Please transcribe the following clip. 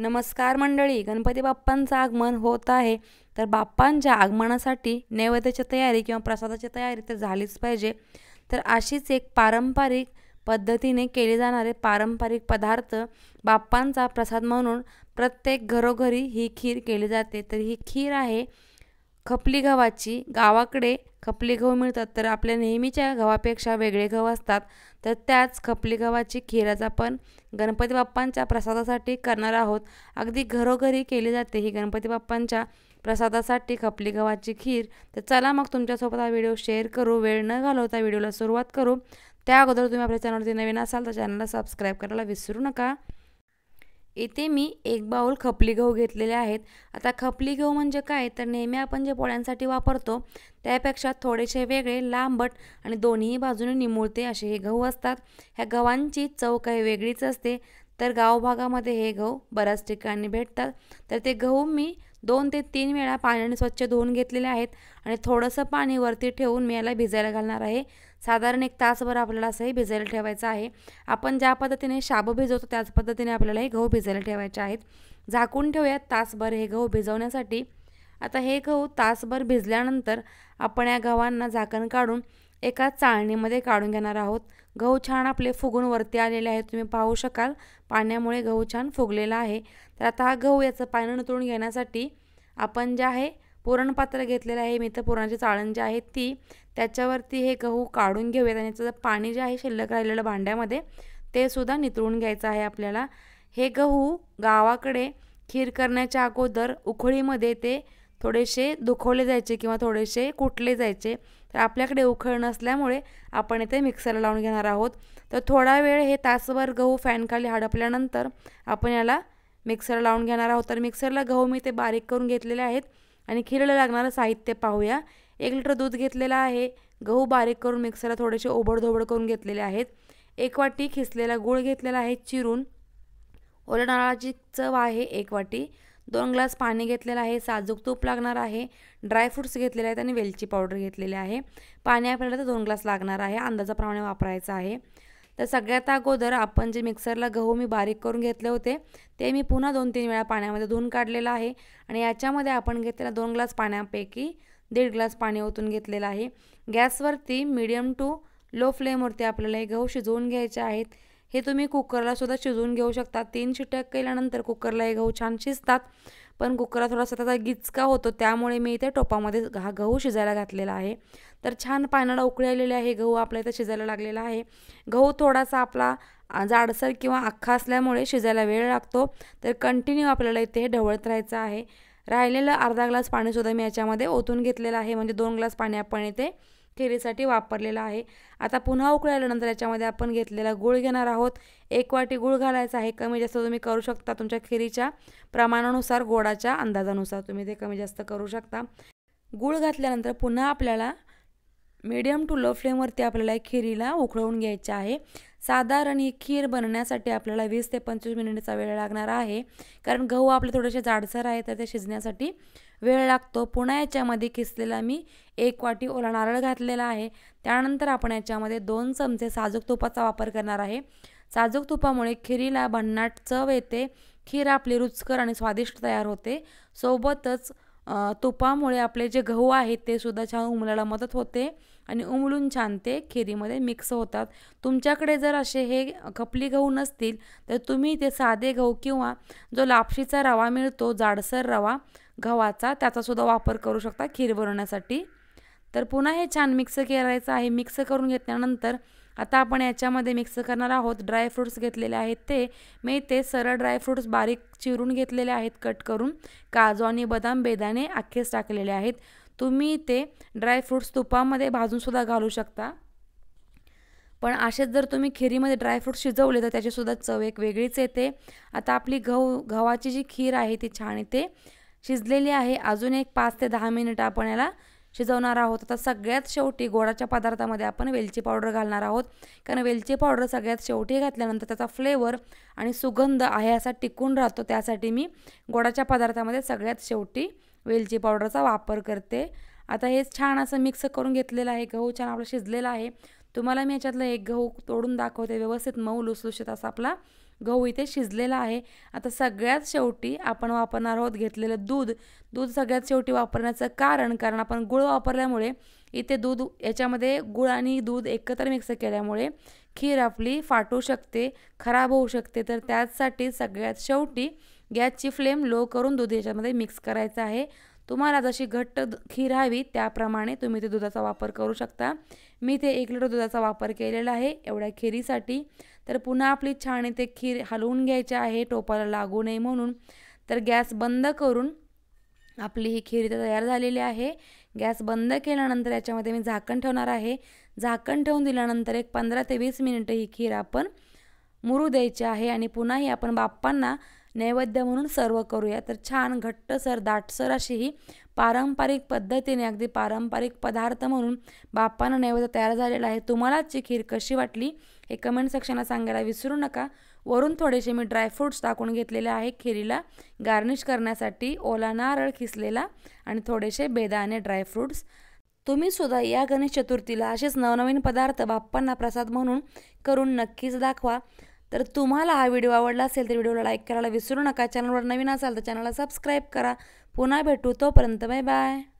नमस्कार मंडळी गणपती बाप्पांचं आगमन होत आहे तर बाप्पांच्या आगमनासाठी नैवेद्याची तयारी किंवा प्रसादाची तयारी तर झालीच पाहिजे तर अशीच एक पारंपरिक पद्धतीने केले जाणारे पारंपरिक पदार्थ बाप्पांचा प्रसाद म्हणून प्रत्येक घरोघरी ही खीर केली जाते तर ही खीर आहे खपली गव्हाची गावाकडे खपली गहू मिळतात तर आपल्या नेहमीच्या गव्हापेक्षा वेगळे गहू असतात तर त्याच खपली गव्हाची खीराज आपण गणपती बाप्पांच्या प्रसादासाठी करणार आहोत अगदी घरोघरी केली जाते ही गणपती बाप्पांच्या प्रसादासाठी खपली गव्हाची खीर तर चला मग तुमच्यासोबत हा व्हिडिओ शेअर करू वेळ न घालवता व्हिडिओला सुरुवात करू त्या अगोदर तुम्ही आपल्या चॅनलवरती नवीन असाल तर चॅनलला सबस्क्राईब करायला विसरू नका इथे मी एक बाऊल खपली गहू घेतलेले आहेत आता खपली गहू म्हणजे काय तर नेहमी आपण जे पोळ्यांसाठी वापरतो त्यापेक्षा थोडेसे वेगळे लांबट आणि दोन्ही बाजूने निमुळते असे हे गहू असतात ह्या गव्हांची चव काही वेगळीच असते तर गाव भागामध्ये हे गहू बऱ्याच ठिकाणी भेटतात तर ते गहू मी दोन ते तीन वेळा पाण्याने स्वच्छ धुवून घेतलेले आहेत आणि थोडंसं पाणी वरती ठेवून मी याला भिजायला घालणार आहे साधारण एक तासभर आपल्याला असंही हे भिजायला ठेवायचं आहे आपण ज्या पद्धतीने शाब भिजवतो त्याच पद्धतीने आपल्याला हे गहू भिजायला ठेवायचे आहेत झाकून ठेवूयात तासभर हे गहू भिजवण्यासाठी आता हे गहू तासभर भिजल्यानंतर आपण या गव्हांना झाकण काढून एका चाळणीमध्ये काढून घेणार आहोत गहू छान आपले फुगून वरती आलेले आहेत तुम्ही पाहू शकाल पाण्यामुळे गहू छान फुगलेला आहे तर आता हा गहू याचं पाणी नितळून घेण्यासाठी आपण जे आहे पुरणपात्र घेतलेलं आहे मी तर पुरणाची चाळण जी आहे ती त्याच्यावरती हे गहू काढून घेऊयात आणि त्याचं पाणी जे आहे शिल्लक राहिलेलं भांड्यामध्ये ते सुद्धा नितळून घ्यायचं आहे आपल्याला हे गहू गावाकडे खीर करण्याच्या अगोदर उखळीमध्ये ते थोडेसे दुखवले जायचे किंवा थोडेसे कुटले जायचे तर आपल्याकडे उखळ नसल्यामुळे आपण इथे मिक्सरला लावून घेणार आहोत तर थोडा वेळ हे तासभर गहू फॅनखाली हाडपल्यानंतर आपण याला मिक्सर लावून घेणार आहोत तर मिक्सरला गहू मी ते बारीक करून घेतलेले आहेत आणि खीरला लागणारं साहित्य पाहूया एक लिटर दूध घेतलेलं आहे गहू बारीक करून मिक्सरला थोडेसे ओबडधोबड करून घेतलेले आहेत एक वाटी खिसलेला गूळ घेतलेला आहे चिरून ओल्या नारळाची चव आहे एक वाटी दोन ग्लास पाणी घेतलेलं आहे साजूक तूप लागणार आहे ड्रायफ्रूट्स घेतलेले आहेत आणि वेलची पावडर घेतलेली आहे पाणी आपल्याला तर दोन ग्लास लागणार आहे अंदाजाप्रमाणे वापरायचं आहे तर सगळ्यात अगोदर आपण जे मिक्सरला गहू मी बारीक करून घेतले होते ते मी पुन्हा दोन तीन वेळा पाण्यामध्ये धुवून काढलेलं आहे आणि याच्यामध्ये आपण घेतलेला दोन ग्लास पाण्यापैकी दीड ग्लास पाणी ओतून घेतलेलं आहे गॅसवरती मिडियम टू लो फ्लेमवरती आपल्याला हे गहू शिजवून घ्यायचे आहेत हे तुम्ही कुकरलासुद्धा शिजवून घेऊ शकता तीन शिट्या केल्यानंतर कुकरला हे गहू छान शिजतात पण कुकरा थोडासा त्याचा गिचका होतो त्यामुळे मी इथे टोपामध्ये हा गहू शिजायला घातलेला आहे तर छान पानाला उकळी आलेले आहे गहू आपल्या इथं शिजायला लागलेला आहे गहू थोडासा आपला जाडसर किंवा अख्खा असल्यामुळे शिजायला वेळ लागतो तर कंटिन्यू आपल्याला इथे हे ढवळत राहायचं आहे राहिलेलं अर्धा ग्लास पाणीसुद्धा मी याच्यामध्ये ओतून घेतलेलं आहे म्हणजे दोन ग्लास पाणी आपण इथे खिरीसाठी वापरलेला आहे आता पुन्हा उकळल्यानंतर याच्यामध्ये आपण घेतलेला गूळ घेणार आहोत एक वाटी गूळ घालायचा आहे कमी जास्त तुम्ही करू शकता तुमच्या खिरीच्या प्रमाणानुसार गोडाच्या अंदाजानुसार तुम्ही ते कमी जास्त करू शकता गूळ घातल्यानंतर पुन्हा आपल्याला मीडियम टू लो फ्लेमवरती आपल्याला खिरीला उकळवून घ्यायचं आहे साधारण ही खीर बनण्यासाठी आपल्याला वीस ते पंचवीस मिनिटचा वेळ लागणार आहे कारण गहू आपले थोडेसे जाडसर आहे तर ते शिजण्यासाठी वेळ लागतो पुन्हा याच्यामध्ये किसलेला मी एक वाटी ओला नारळ घातलेला आहे त्यानंतर आपण याच्यामध्ये दोन चमचे साजूक तुपाचा वापर करणार आहे साजूक तुपामुळे खिरीला भन्नाट चव येते खीर आपली रुचकर आणि स्वादिष्ट तयार होते सोबतच तुपामुळे आपले जे गहू आहेत ते सुद्धा छान उमलायला मदत होते आणि उमळून छान ते खिरीमध्ये मिक्स होतात तुमच्याकडे जर असे हे खपली गहू नसतील तर तुम्ही ते साधे गहू किंवा जो लापशीचा रवा मिळतो जाडसर रवा गव्हाचा त्याचासुद्धा वापर करू शकता खीर बनवण्यासाठी तर पुन्हा हे छान मिक्स करायचं आहे मिक्स करून घेतल्यानंतर आता आपण याच्यामध्ये मिक्स करणार आहोत ड्रायफ्रूट्स घेतलेले आहेत ते मी ते सरळ ड्रायफ्रूट्स बारीक चिरून घेतलेले आहेत कट करून काजू आणि बदाम बेदाने अख्खेच टाकलेले आहेत तुम्ही ते ड्रायफ्रूट्स तुपामध्ये भाजूनसुद्धा घालू शकता पण असेच जर तुम्ही खिरीमध्ये ड्रायफ्रूट शिजवले तर त्याचीसुद्धा चव एक वेगळीच येते आता आपली गहू गव्हाची जी खीर आहे ती छान येते शिजलेली आहे अजून एक पाच ते दहा मिनिटं आपण याला शिजवणार आहोत आता सगळ्यात शेवटी गोडाच्या पदार्थामध्ये आपण वेलची पावडर घालणार आहोत कारण वेलची पावडर सगळ्यात शेवटी घातल्यानंतर त्याचा फ्लेवर आणि सुगंध आहे असा टिकून राहतो त्यासाठी मी गोडाच्या पदार्थामध्ये सगळ्यात शेवटी वेलची पावडरचा वापर करते आता हे छान असं मिक्स करून घेतलेलं आहे गहू छान आपलं शिजलेलं आहे तुम्हाला मी याच्यातलं एक गहू तोडून दाखवते व्यवस्थित मऊ लुसलुशीत असा आपला गहू इथे शिजलेला आहे आता सगळ्यात शेवटी आपण वापरणार आहोत घेतलेलं दूध दूध सगळ्यात शेवटी वापरण्याचं कारण कारण आपण गुळ वापरल्यामुळे इथे दूध याच्यामध्ये गुळ आणि दूध एकत्र मिक्स केल्यामुळे खीर आपली फाटू शकते खराब होऊ शकते तर त्याचसाठी सगळ्यात शेवटी गॅसची फ्लेम लो करून दूध याच्यामध्ये मिक्स करायचं आहे तुम्हाला जशी घट्ट खीर हवी त्याप्रमाणे तुम्ही ते दुधाचा वापर करू शकता मी ते एक लिटर दुधाचा वापर केलेला आहे एवढ्या खिरीसाठी तर पुन्हा आपली छान ते खीर हलवून घ्यायची आहे टोपाला लागू नये म्हणून तर गॅस बंद करून आपली ही खीर तयार झालेली आहे गॅस बंद केल्यानंतर याच्यामध्ये मी झाकण ठेवणार आहे झाकण ठेवून दिल्यानंतर एक पंधरा ते वीस मिनिटं ही खीर आपण मुरू द्यायची आहे आणि पुन्हाही आपण बाप्पांना नैवेद्य म्हणून सर्व करूया तर छान घट्टसर दाटसर अशी ही पारंपरिक पद्धतीने अगदी पारंपरिक पदार्थ म्हणून बाप्पानं नैवेद्य तयार झालेला आहे तुम्हालाची खीर कशी वाटली हे कमेंट सेक्शनला सांगायला विसरू नका वरून थोडेसे मी ड्रायफ्रूट्स टाकून घेतलेले आहे खिरीला गार्निश करण्यासाठी ओला नारळ खिसलेला आणि थोडेसे बेदाने ड्रायफ्रूट्स तुम्ही सुद्धा या गणेश चतुर्थीला असेच नवनवीन पदार्थ बाप्पांना प्रसाद म्हणून करून नक्कीच दाखवा तर तुम्हाला हा व्हिडिओ आवडला असेल तर व्हिडिओला लाईक करायला विसरू नका चॅनलवर नवीन असाल तर चॅनलला सबस्क्राईब करा पुन्हा भेटू तोपर्यंत बाय बाय